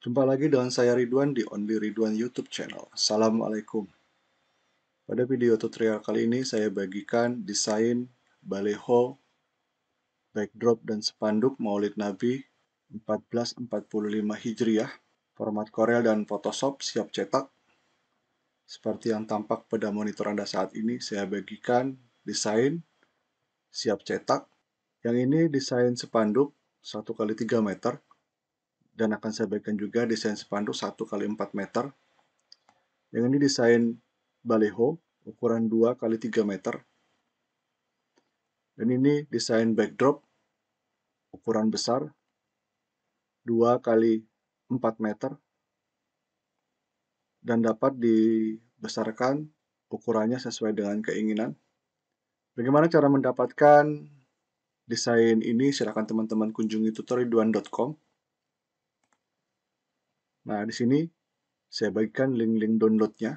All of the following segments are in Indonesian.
Jumpa lagi dengan saya Ridwan di Only Ridwan YouTube channel. Assalamualaikum. Pada video tutorial kali ini saya bagikan desain baleho, backdrop dan spanduk Maulid Nabi 1445 Hijriah, format Corel dan Photoshop siap cetak. Seperti yang tampak pada monitor Anda saat ini, saya bagikan desain siap cetak. Yang ini desain spanduk 1 x 3 meter dan akan saya berikan juga desain spanduk 1 kali 4 meter. Yang ini desain baleho ukuran 2 kali 3 meter. Dan ini desain backdrop ukuran besar 2 kali 4 meter dan dapat dibesarkan ukurannya sesuai dengan keinginan. Bagaimana cara mendapatkan desain ini? Silahkan teman-teman kunjungi tutorial Nah, di sini saya bagikan link-link downloadnya,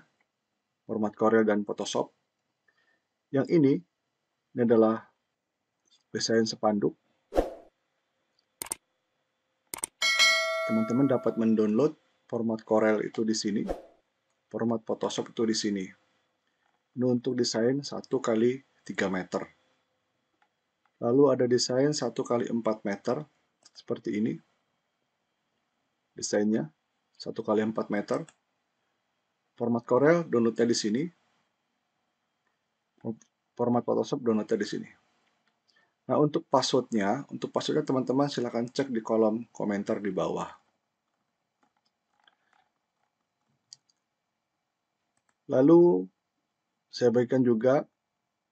format Corel dan Photoshop. Yang ini, ini adalah desain sepanduk. Teman-teman dapat mendownload format Corel itu di sini, format Photoshop itu di sini. Ini untuk desain 1 kali 3 meter. Lalu ada desain 1 kali 4 meter, seperti ini desainnya. 1 kali 4 meter. Format Corel downloadnya di sini. Format Photoshop downloadnya di sini. Nah, untuk passwordnya, untuk passwordnya teman-teman silahkan cek di kolom komentar di bawah. Lalu, saya bagikan juga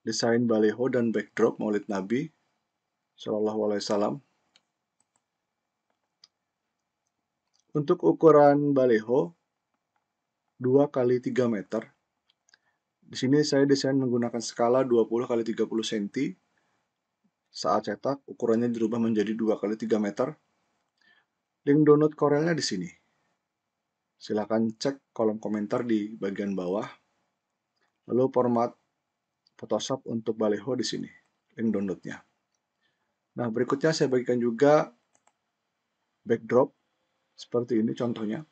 desain baleho dan backdrop maulid Nabi Shallallahu Alaihi Wasallam Untuk ukuran baleho 2 x 3 meter. Di sini saya desain menggunakan skala 20 x 30 cm. Saat cetak, ukurannya dirubah menjadi 2 x 3 meter. Link download korelnya di sini. Silahkan cek kolom komentar di bagian bawah. Lalu format Photoshop untuk Baleho di sini, link downloadnya. Nah, berikutnya saya bagikan juga backdrop seperti ini contohnya.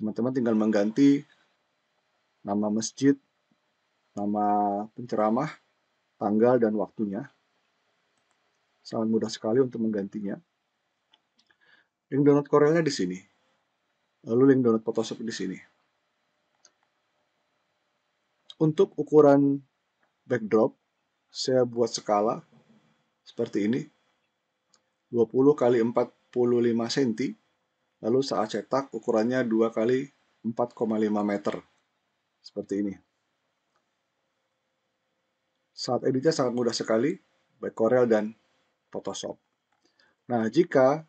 Teman-teman tinggal mengganti nama masjid, nama penceramah, tanggal dan waktunya. Sangat mudah sekali untuk menggantinya. Link download korelnya di sini. Lalu link download Photoshop di sini. Untuk ukuran backdrop, saya buat skala seperti ini. 20 kali 45 cm Lalu saat cetak ukurannya 2 kali 4,5 meter. Seperti ini. Saat editnya sangat mudah sekali, baik Corel dan Photoshop. Nah, jika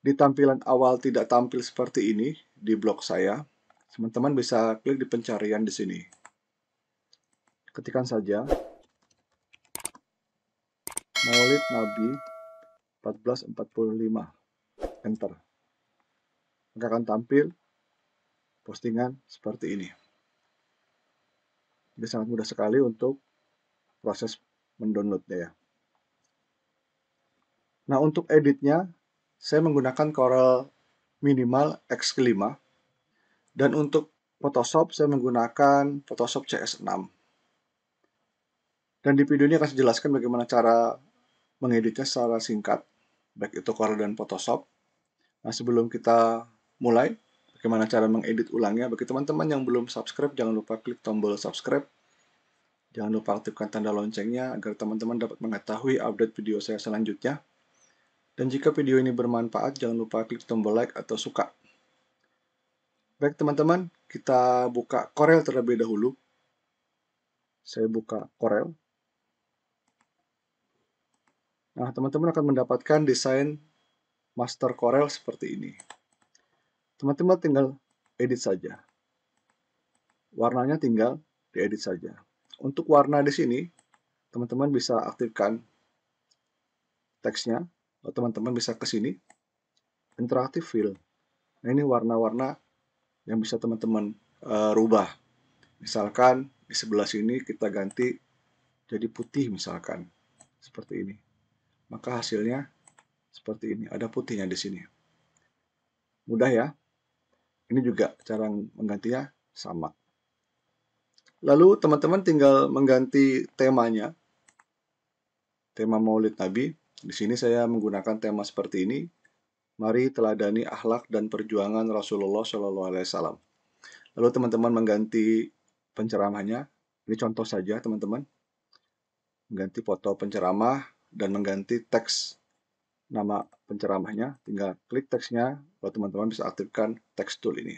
di tampilan awal tidak tampil seperti ini di blog saya, teman-teman bisa klik di pencarian di sini. Ketikan saja Maulid Nabi 1445. Enter akan tampil postingan seperti ini. Jadi sangat mudah sekali untuk proses mendownloadnya ya. Nah untuk editnya, saya menggunakan Corel Minimal X5 dan untuk Photoshop saya menggunakan Photoshop CS6. Dan di video ini akan saya jelaskan bagaimana cara mengeditnya secara singkat, baik itu Corel dan Photoshop. Nah sebelum kita mulai, bagaimana cara mengedit ulangnya. Bagi teman-teman yang belum subscribe, jangan lupa klik tombol subscribe. Jangan lupa aktifkan tanda loncengnya agar teman-teman dapat mengetahui update video saya selanjutnya. Dan jika video ini bermanfaat, jangan lupa klik tombol like atau suka. Baik teman-teman, kita buka Corel terlebih dahulu. Saya buka Corel. Nah, teman-teman akan mendapatkan desain master Corel seperti ini teman-teman tinggal edit saja. Warnanya tinggal diedit saja. Untuk warna di sini, teman-teman bisa aktifkan teksnya, atau teman-teman bisa ke sini, interactive fill. Nah, ini warna-warna yang bisa teman-teman uh, rubah. Misalkan di sebelah sini kita ganti jadi putih misalkan, seperti ini. Maka hasilnya seperti ini, ada putihnya di sini. Mudah ya, ini juga cara menggantinya sama. Lalu teman-teman tinggal mengganti temanya. Tema Maulid Nabi. Di sini saya menggunakan tema seperti ini. Mari teladani akhlak dan perjuangan Rasulullah Shallallahu Alaihi Wasallam. Lalu teman-teman mengganti penceramahnya. Ini contoh saja teman-teman. Mengganti foto penceramah dan mengganti teks nama penceramahnya, tinggal klik teksnya, buat teman-teman bisa aktifkan text tool ini.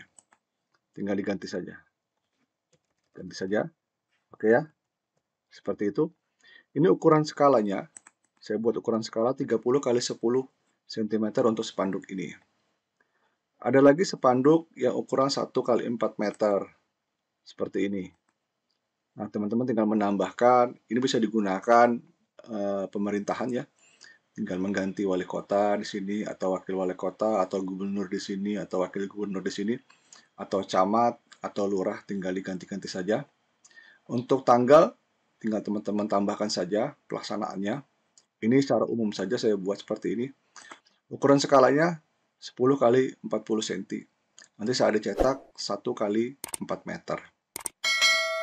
Tinggal diganti saja. Ganti saja. Oke ya. Seperti itu. Ini ukuran skalanya. Saya buat ukuran skala 30 kali 10 cm untuk spanduk ini. Ada lagi spanduk yang ukuran 1 kali 4 meter. Seperti ini. Nah, teman-teman tinggal menambahkan. Ini bisa digunakan uh, pemerintahan ya tinggal mengganti wali kota di sini atau wakil wali kota atau gubernur di sini atau wakil gubernur di sini atau camat atau lurah tinggal diganti-ganti saja. Untuk tanggal tinggal teman-teman tambahkan saja pelaksanaannya. Ini secara umum saja saya buat seperti ini. Ukuran skalanya 10 kali 40 cm. Nanti saya ada cetak 1 kali 4 meter.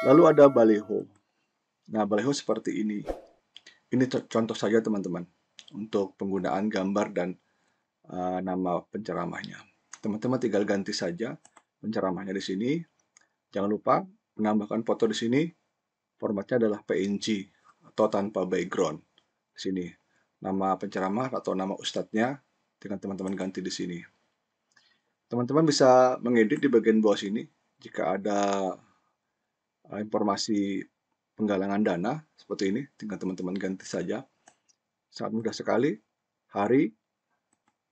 Lalu ada baleho. Nah, baleho seperti ini. Ini contoh saja teman-teman untuk penggunaan gambar dan uh, nama penceramahnya. Teman-teman tinggal ganti saja penceramahnya di sini. Jangan lupa menambahkan foto di sini. Formatnya adalah PNG atau tanpa background. Di sini nama penceramah atau nama ustadznya dengan teman-teman ganti di sini. Teman-teman bisa mengedit di bagian bawah sini jika ada eh, informasi penggalangan dana seperti ini, tinggal teman-teman ganti saja. Sangat mudah sekali. Hari,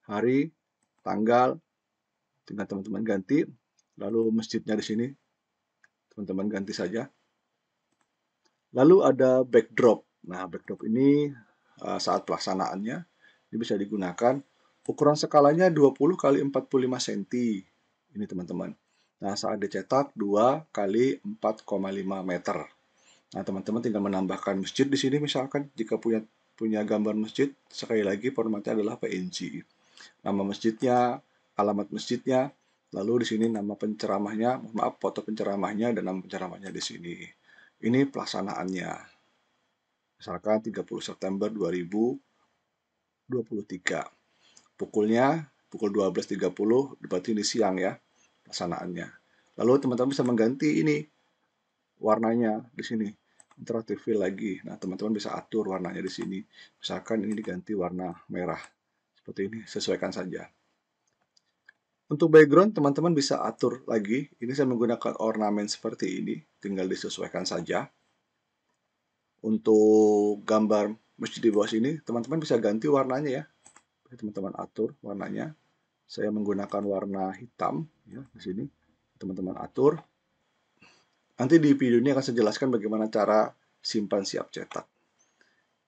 hari, tanggal, tinggal teman-teman ganti. Lalu masjidnya di sini, teman-teman ganti saja. Lalu ada backdrop. Nah, backdrop ini eh, saat pelaksanaannya, ini bisa digunakan. Ukuran skalanya 20 kali 45 cm. Ini teman-teman. Nah, saat dicetak 2 kali 4,5 meter. Nah, teman-teman tinggal menambahkan masjid di sini misalkan jika punya punya gambar masjid, sekali lagi formatnya adalah PNG. Nama masjidnya, alamat masjidnya, lalu di sini nama penceramahnya, maaf foto penceramahnya dan nama penceramahnya di sini. Ini pelaksanaannya. Misalkan 30 September 2023. Pukulnya pukul 12.30, berarti ini siang ya pelaksanaannya. Lalu teman-teman bisa mengganti ini warnanya di sini Interaktif TV lagi. Nah, teman-teman bisa atur warnanya di sini. Misalkan ini diganti warna merah. Seperti ini, sesuaikan saja. Untuk background, teman-teman bisa atur lagi. Ini saya menggunakan ornamen seperti ini. Tinggal disesuaikan saja. Untuk gambar masjid di bawah sini, teman-teman bisa ganti warnanya ya. Teman-teman atur warnanya. Saya menggunakan warna hitam ya di sini. Teman-teman atur. Nanti di video ini akan saya jelaskan bagaimana cara simpan siap cetak.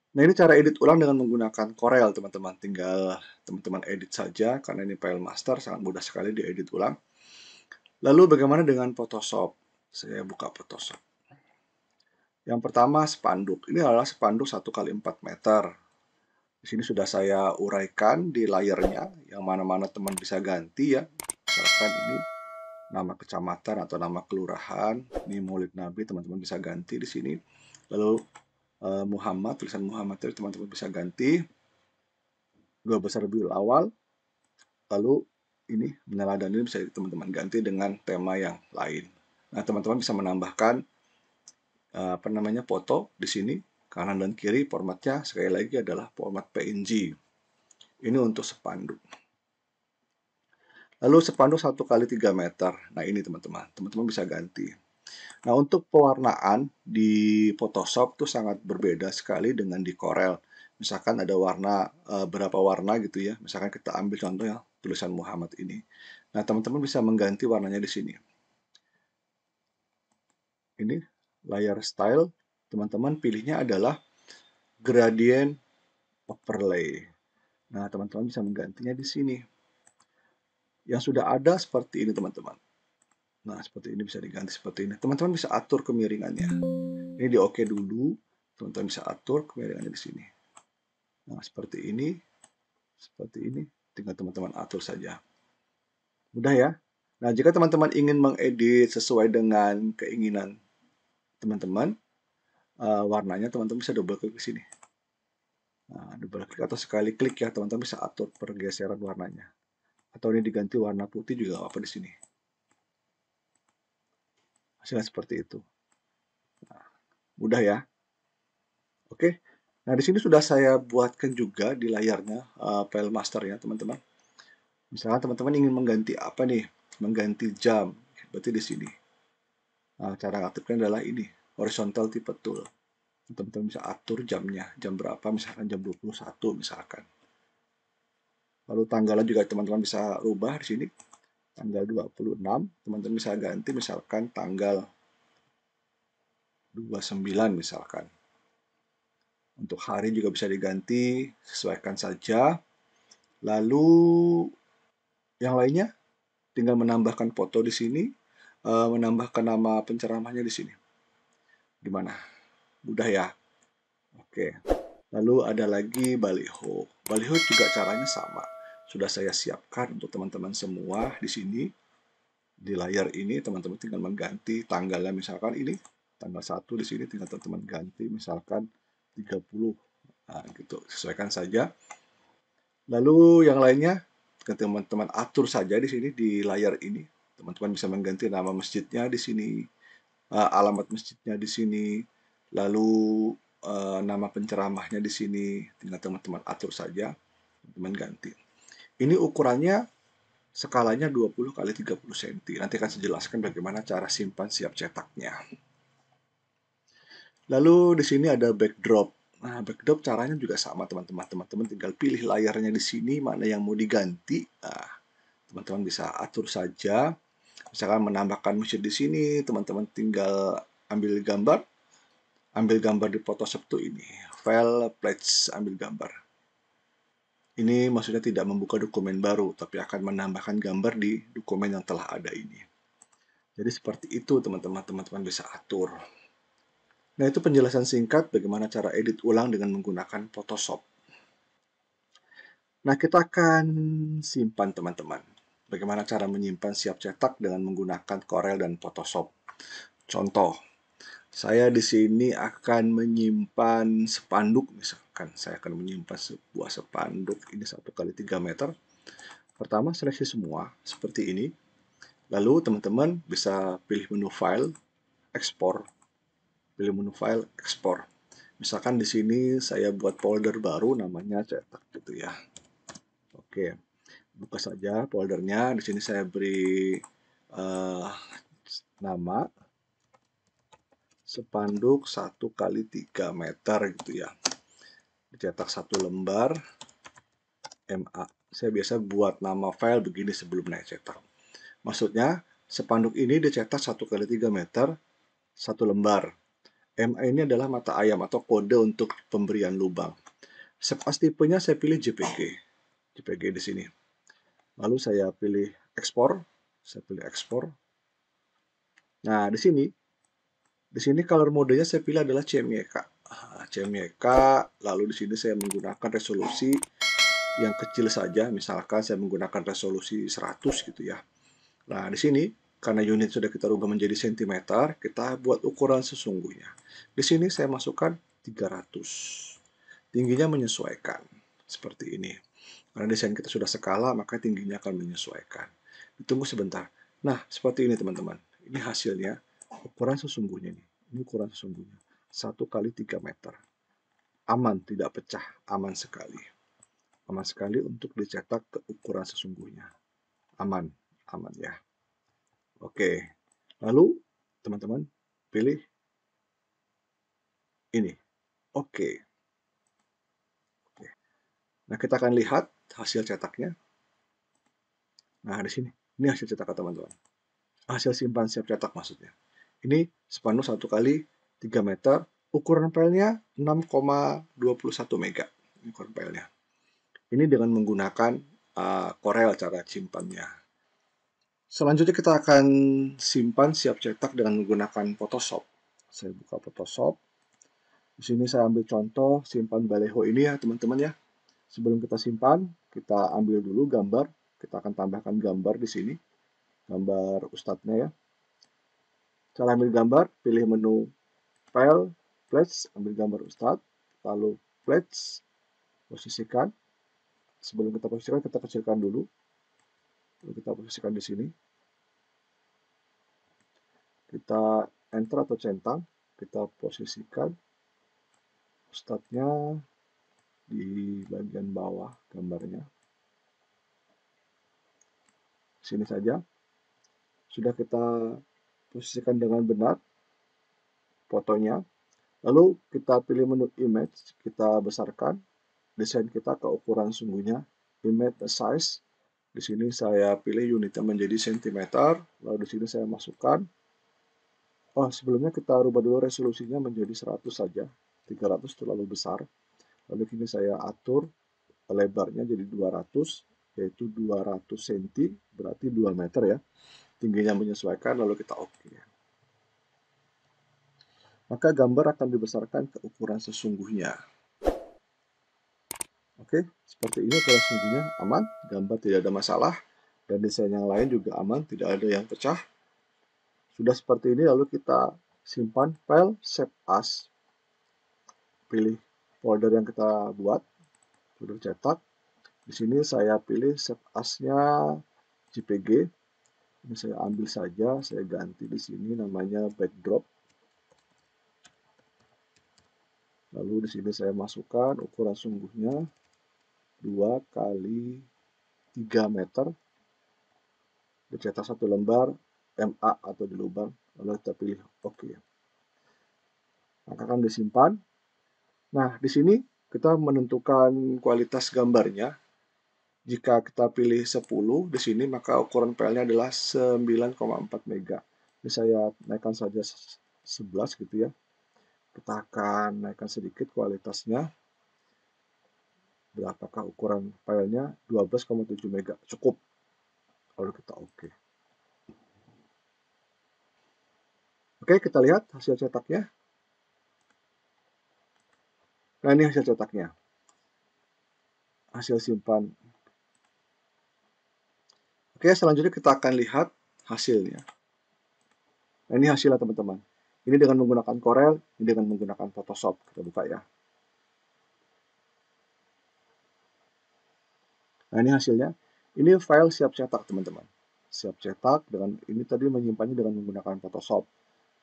Nah ini cara edit ulang dengan menggunakan Corel teman-teman. Tinggal teman-teman edit saja karena ini file master sangat mudah sekali diedit ulang. Lalu bagaimana dengan Photoshop? Saya buka Photoshop. Yang pertama spanduk. Ini adalah spanduk 1 kali 4 meter. Di sini sudah saya uraikan di layernya yang mana-mana teman bisa ganti ya. Misalkan ini nama kecamatan atau nama kelurahan. Ini Maulid Nabi, teman-teman bisa ganti di sini. Lalu eh, Muhammad, tulisan Muhammad itu teman-teman bisa ganti. Dua besar lebih awal. Lalu ini meneladani bisa teman-teman ganti dengan tema yang lain. Nah, teman-teman bisa menambahkan eh, apa namanya foto di sini kanan dan kiri formatnya sekali lagi adalah format PNG. Ini untuk sepanduk Lalu sepanduk 1 kali 3 meter. Nah, ini teman-teman. Teman-teman bisa ganti. Nah, untuk pewarnaan di Photoshop tuh sangat berbeda sekali dengan di Corel. Misalkan ada warna, e, berapa warna gitu ya. Misalkan kita ambil contoh ya, tulisan Muhammad ini. Nah, teman-teman bisa mengganti warnanya di sini. Ini layer style. Teman-teman pilihnya adalah gradient overlay. Nah, teman-teman bisa menggantinya di sini yang sudah ada seperti ini teman-teman. Nah, seperti ini bisa diganti seperti ini. Teman-teman bisa atur kemiringannya. Ini di oke OK dulu. Teman-teman bisa atur kemiringannya di sini. Nah, seperti ini. Seperti ini. Tinggal teman-teman atur saja. Mudah ya. Nah, jika teman-teman ingin mengedit sesuai dengan keinginan teman-teman, uh, warnanya teman-teman bisa double klik di sini. Nah, double klik atau sekali klik ya, teman-teman bisa atur pergeseran warnanya atau ini diganti warna putih juga apa di sini hasilnya seperti itu nah, mudah ya oke nah di sini sudah saya buatkan juga di layarnya uh, file master ya teman-teman misalnya teman-teman ingin mengganti apa nih mengganti jam berarti di sini nah, cara aktifkan adalah ini horizontal tipe tool teman-teman bisa atur jamnya jam berapa misalkan jam 21 misalkan Lalu tanggalnya juga teman-teman bisa rubah di sini. Tanggal 26, teman-teman bisa ganti misalkan tanggal 29 misalkan. Untuk hari juga bisa diganti, sesuaikan saja. Lalu yang lainnya tinggal menambahkan foto di sini, eh, menambahkan nama penceramahnya di sini. Gimana? Mudah ya? Oke. Lalu ada lagi baliho. Baliho juga caranya sama sudah saya siapkan untuk teman-teman semua di sini. Di layar ini teman-teman tinggal mengganti tanggalnya misalkan ini tanggal 1 di sini tinggal teman-teman ganti misalkan 30. Nah, gitu. Sesuaikan saja. Lalu yang lainnya teman-teman atur saja di sini di layar ini. Teman-teman bisa mengganti nama masjidnya di sini, eh, alamat masjidnya di sini, lalu eh, nama penceramahnya di sini. Tinggal teman-teman atur saja, teman-teman ganti. Ini ukurannya skalanya 20 kali 30 cm. Nanti akan saya jelaskan bagaimana cara simpan siap cetaknya. Lalu di sini ada backdrop. Nah, backdrop caranya juga sama teman-teman. Teman-teman tinggal pilih layarnya di sini mana yang mau diganti. Ah, teman-teman bisa atur saja. Misalkan menambahkan musik di sini, teman-teman tinggal ambil gambar, ambil gambar di Photoshop tuh ini, file, pledge, ambil gambar. Ini maksudnya tidak membuka dokumen baru, tapi akan menambahkan gambar di dokumen yang telah ada ini. Jadi seperti itu teman-teman, teman-teman bisa atur. Nah itu penjelasan singkat bagaimana cara edit ulang dengan menggunakan Photoshop. Nah kita akan simpan teman-teman. Bagaimana cara menyimpan siap cetak dengan menggunakan Corel dan Photoshop. Contoh, saya di sini akan menyimpan sepanduk misalnya akan saya akan menyimpan sebuah sepanduk ini satu kali tiga meter. Pertama seleksi semua seperti ini. Lalu teman-teman bisa pilih menu file, ekspor. Pilih menu file, ekspor. Misalkan di sini saya buat folder baru namanya cetak gitu ya. Oke. Buka saja foldernya. Di sini saya beri uh, nama sepanduk satu kali tiga meter gitu ya dicetak satu lembar MA saya biasa buat nama file begini sebelum naik cetak maksudnya sepanduk ini dicetak 1 kali 3 meter satu lembar MA ini adalah mata ayam atau kode untuk pemberian lubang sepas tipenya saya pilih JPG JPG di sini lalu saya pilih ekspor saya pilih ekspor nah di sini di sini color modenya saya pilih adalah CMYK CMYK, lalu di sini saya menggunakan resolusi yang kecil saja, misalkan saya menggunakan resolusi 100 gitu ya. Nah, di sini karena unit sudah kita rubah menjadi sentimeter, kita buat ukuran sesungguhnya. Di sini saya masukkan 300. Tingginya menyesuaikan seperti ini. Karena desain kita sudah skala, maka tingginya akan menyesuaikan. Ditunggu sebentar. Nah, seperti ini teman-teman. Ini hasilnya ukuran sesungguhnya nih. Ini ukuran sesungguhnya satu kali tiga meter. Aman, tidak pecah, aman sekali. Aman sekali untuk dicetak ke ukuran sesungguhnya. Aman, aman ya. Oke, lalu teman-teman pilih ini. Oke. Nah, kita akan lihat hasil cetaknya. Nah, di sini. Ini hasil cetak teman-teman. Hasil simpan siap cetak maksudnya. Ini spanduk satu kali 3 meter, ukuran filenya 6,21 mega ukuran filenya. Ini dengan menggunakan uh, eh, Corel cara simpannya. Selanjutnya kita akan simpan siap cetak dengan menggunakan Photoshop. Saya buka Photoshop. Di sini saya ambil contoh simpan baleho ini ya teman-teman ya. Sebelum kita simpan, kita ambil dulu gambar. Kita akan tambahkan gambar di sini. Gambar ustadznya ya. Cara ambil gambar, pilih menu file flash ambil gambar ustad, lalu flash posisikan sebelum kita posisikan kita kecilkan dulu lalu kita posisikan di sini kita enter atau centang kita posisikan ustadnya di bagian bawah gambarnya sini saja sudah kita posisikan dengan benar fotonya. Lalu kita pilih menu image, kita besarkan desain kita ke ukuran sungguhnya, image size. Di sini saya pilih unitnya menjadi sentimeter, lalu di sini saya masukkan. Oh, sebelumnya kita rubah dulu resolusinya menjadi 100 saja. 300 terlalu besar. Lalu kini saya atur lebarnya jadi 200, yaitu 200 cm, berarti 2 meter ya. Tingginya menyesuaikan, lalu kita oke. Okay maka gambar akan dibesarkan ke ukuran sesungguhnya. Oke, seperti ini ukuran sesungguhnya aman, gambar tidak ada masalah, dan desain yang lain juga aman, tidak ada yang pecah. Sudah seperti ini, lalu kita simpan file save as. Pilih folder yang kita buat, folder cetak. Di sini saya pilih save as-nya JPG. Ini saya ambil saja, saya ganti di sini namanya backdrop. Lalu di sini saya masukkan ukuran sungguhnya 2 kali 3 meter. Dicetak satu lembar MA atau di lubang, lalu kita pilih OK. Maka akan disimpan. Nah, di sini kita menentukan kualitas gambarnya. Jika kita pilih 10 di sini, maka ukuran PL-nya adalah 9,4 mega. Ini saya naikkan saja 11 gitu ya kita akan naikkan sedikit kualitasnya berapakah ukuran filenya 12,7 mega cukup Kalau kita oke okay. oke okay, kita lihat hasil cetaknya nah ini hasil cetaknya hasil simpan oke okay, selanjutnya kita akan lihat hasilnya nah, ini hasilnya teman-teman ini dengan menggunakan Corel, ini dengan menggunakan Photoshop. Kita buka ya. Nah, ini hasilnya. Ini file siap cetak, teman-teman. Siap cetak, dengan ini tadi menyimpannya dengan menggunakan Photoshop.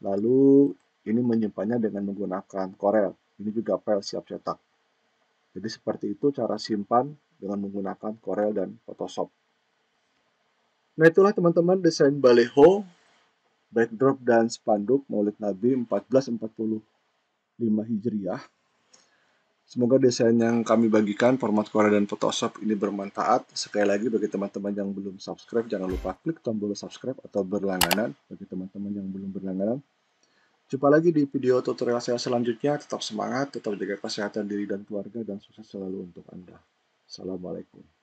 Lalu, ini menyimpannya dengan menggunakan Corel. Ini juga file siap cetak. Jadi, seperti itu cara simpan dengan menggunakan Corel dan Photoshop. Nah, itulah teman-teman desain baleho backdrop dan spanduk Maulid Nabi 1445 Hijriah. Semoga desain yang kami bagikan, format Korea dan Photoshop ini bermanfaat. Sekali lagi bagi teman-teman yang belum subscribe, jangan lupa klik tombol subscribe atau berlangganan. Bagi teman-teman yang belum berlangganan, jumpa lagi di video tutorial saya selanjutnya. Tetap semangat, tetap jaga kesehatan diri dan keluarga, dan sukses selalu untuk Anda. Assalamualaikum.